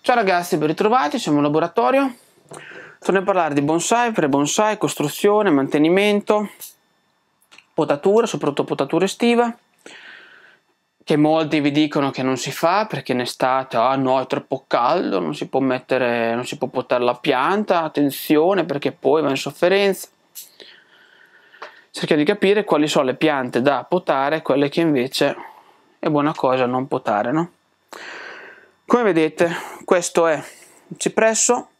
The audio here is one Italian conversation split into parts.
Ciao ragazzi, ben ritrovati, siamo in laboratorio. Torno a parlare di bonsai, pre-bonsai, costruzione, mantenimento, potatura, soprattutto potatura estiva, che molti vi dicono che non si fa perché in estate, ah no, è troppo caldo, non si può mettere, non si può potare la pianta, attenzione perché poi va in sofferenza cerca di capire quali sono le piante da potare e quelle che invece è buona cosa non potare. No? Come vedete, questo è il cipresso,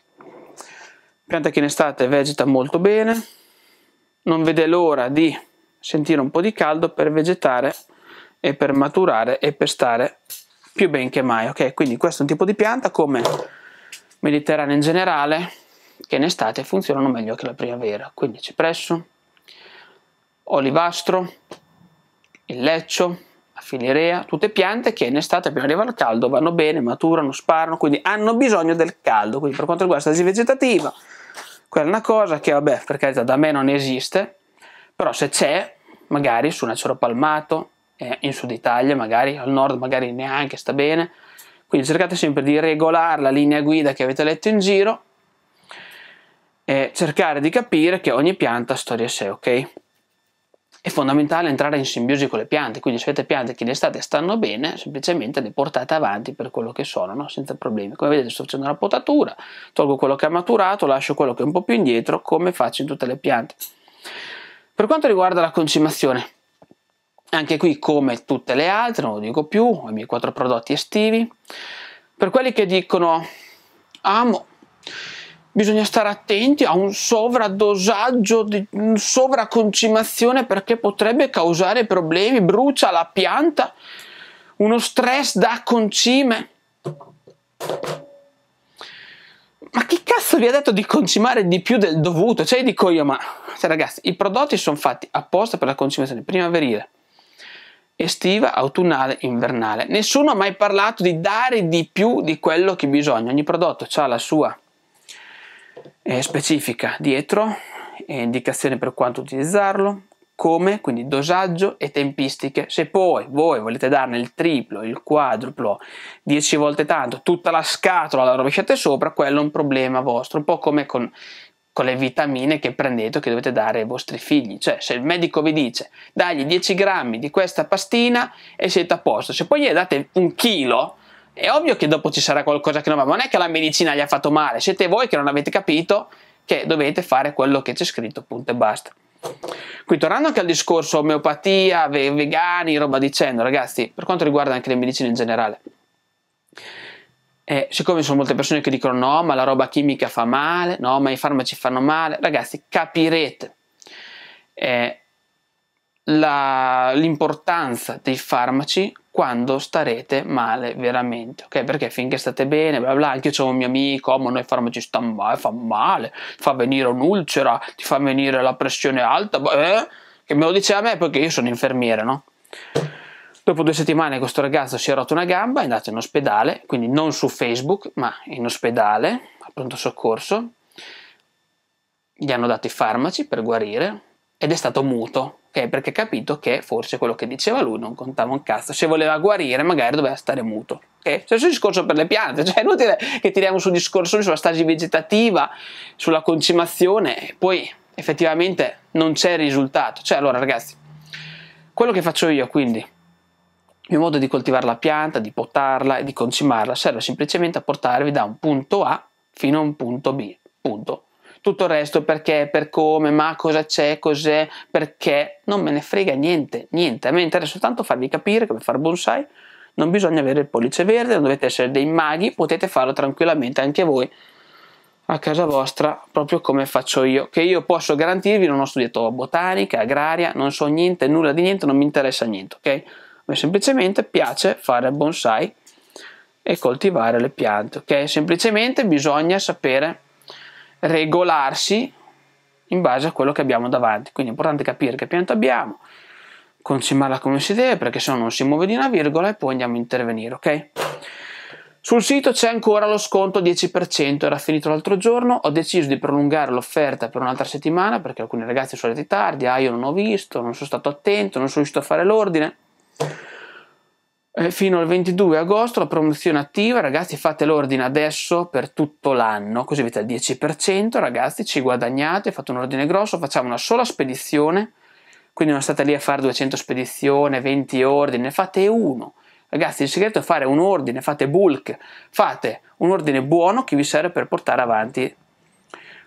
pianta che in estate vegeta molto bene, non vede l'ora di sentire un po' di caldo per vegetare e per maturare e per stare più ben che mai. Ok, quindi questo è un tipo di pianta come mediterraneo in generale che in estate funzionano meglio che la primavera, quindi cipresso, olivastro, il leccio, la filirea, tutte piante che in estate appena arriva il caldo vanno bene, maturano, sparano, quindi hanno bisogno del caldo. Quindi per quanto riguarda la stasi vegetativa, quella è una cosa che vabbè, per carità da me non esiste, però se c'è, magari su un acero palmato, eh, in Sud Italia magari, al nord magari neanche sta bene, quindi cercate sempre di regolare la linea guida che avete letto in giro e cercare di capire che ogni pianta ha storia a sé, ok? è fondamentale entrare in simbiosi con le piante, quindi se avete piante che in estate stanno bene, semplicemente le portate avanti per quello che sono, no? senza problemi. Come vedete sto facendo la potatura, tolgo quello che ha maturato, lascio quello che è un po' più indietro, come faccio in tutte le piante. Per quanto riguarda la concimazione, anche qui come tutte le altre, non lo dico più, ho i miei quattro prodotti estivi. Per quelli che dicono amo bisogna stare attenti a un sovradosaggio, di, un sovraconcimazione perché potrebbe causare problemi, brucia la pianta, uno stress da concime. Ma chi cazzo vi ha detto di concimare di più del dovuto? Cioè dico io, ma cioè, ragazzi, i prodotti sono fatti apposta per la concimazione primaverile, estiva, autunnale, invernale. Nessuno ha mai parlato di dare di più di quello che bisogna. Ogni prodotto ha la sua eh, specifica dietro, e indicazioni per quanto utilizzarlo, come, quindi dosaggio e tempistiche. Se poi voi volete darne il triplo, il quadruplo, dieci volte tanto, tutta la scatola la rovesciate sopra, quello è un problema vostro, un po' come con, con le vitamine che prendete o che dovete dare ai vostri figli. Cioè, se il medico vi dice dagli 10 grammi di questa pastina e siete a posto, se poi gli date un chilo, è ovvio che dopo ci sarà qualcosa che non va, ma non è che la medicina gli ha fatto male, siete voi che non avete capito che dovete fare quello che c'è scritto, punto e basta. Qui tornando anche al discorso omeopatia, vegani, roba dicendo, ragazzi, per quanto riguarda anche le medicine in generale, eh, siccome ci sono molte persone che dicono no, ma la roba chimica fa male, no, ma i farmaci fanno male, ragazzi, capirete. Eh, la, l'importanza dei farmaci quando starete male veramente, ok? Perché finché state bene, bla bla, anche io c'ho un mio amico, oh, ma noi farmaci stanno male, fa male, fa venire un'ulcera, ti fa venire la pressione alta, boh, eh? che me lo dice a me perché io sono infermiere, no? Dopo due settimane questo ragazzo si è rotto una gamba, è andato in ospedale, quindi non su Facebook, ma in ospedale, a pronto soccorso. Gli hanno dato i farmaci per guarire ed è stato muto ok? Perché ha capito che forse quello che diceva lui non contava un cazzo, se voleva guarire magari doveva stare muto, ok? Stesso discorso per le piante, cioè è inutile che tiriamo su discorso sulla stasi vegetativa, sulla concimazione, e poi effettivamente non c'è risultato. Cioè allora ragazzi, quello che faccio io quindi, il mio modo di coltivare la pianta, di potarla e di concimarla serve semplicemente a portarvi da un punto A fino a un punto B, punto tutto il resto perché, per come, ma cosa c'è, cos'è, perché, non me ne frega niente, niente, a me interessa soltanto farvi capire come fare bonsai non bisogna avere il pollice verde, non dovete essere dei maghi, potete farlo tranquillamente anche voi a casa vostra, proprio come faccio io, che io posso garantirvi, non ho studiato botanica, agraria, non so niente, nulla di niente, non mi interessa niente, ok? A me semplicemente piace fare bonsai e coltivare le piante, ok? Semplicemente bisogna sapere regolarsi in base a quello che abbiamo davanti. Quindi è importante capire che pianta abbiamo, concimarla come si deve perché se no non si muove di una virgola e poi andiamo a intervenire, ok? Sul sito c'è ancora lo sconto 10%, era finito l'altro giorno, ho deciso di prolungare l'offerta per un'altra settimana perché alcuni ragazzi sono arrivati tardi, ah io non ho visto, non sono stato attento, non sono riuscito a fare l'ordine. Eh, fino al 22 agosto la promozione attiva, ragazzi fate l'ordine adesso per tutto l'anno, così avete il 10%, ragazzi ci guadagnate, fate un ordine grosso, facciamo una sola spedizione, quindi non state lì a fare 200 spedizioni, 20 ordini, fate uno. Ragazzi, il segreto è fare un ordine, fate bulk, fate un ordine buono che vi serve per portare avanti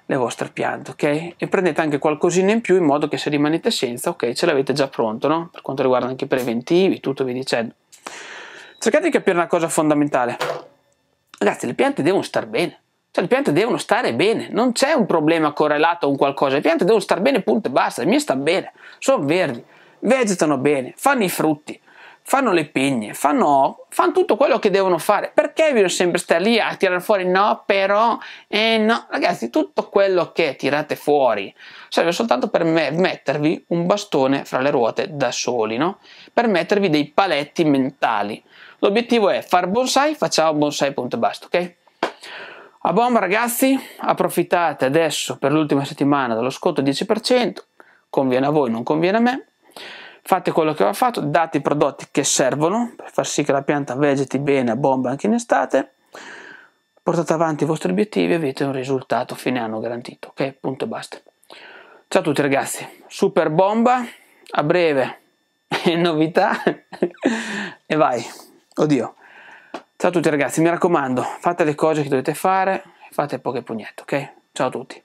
le vostre piante, ok? E prendete anche qualcosina in più in modo che se rimanete senza, ok, ce l'avete già pronto, no? Per quanto riguarda anche i preventivi, tutto vi dicendo. Cercate di capire una cosa fondamentale. Ragazzi, le piante devono star bene. Cioè, le piante devono stare bene, non c'è un problema correlato a un qualcosa. Le piante devono stare bene, punto e basta. Le mie stanno bene, sono verdi, vegetano bene, fanno i frutti fanno le pegne, fanno, fanno, tutto quello che devono fare. Perché vi sempre stare lì a tirare fuori? No, però, eh no. Ragazzi, tutto quello che tirate fuori serve soltanto per me- mettervi un bastone fra le ruote da soli, no? Per mettervi dei paletti mentali. L'obiettivo è far bonsai, facciamo bonsai, punto e basta, ok? A bomba ragazzi, approfittate adesso per l'ultima settimana dello sconto 10%, conviene a voi, non conviene a me. Fate quello che va fatto, date i prodotti che servono per far sì che la pianta vegeti bene a bomba anche in estate, portate avanti i vostri obiettivi e avete un risultato fine anno garantito, ok? Punto e basta. Ciao a tutti ragazzi, super bomba, a breve novità e vai, oddio. Ciao a tutti ragazzi, mi raccomando, fate le cose che dovete fare, fate poche pugnette, ok? Ciao a tutti.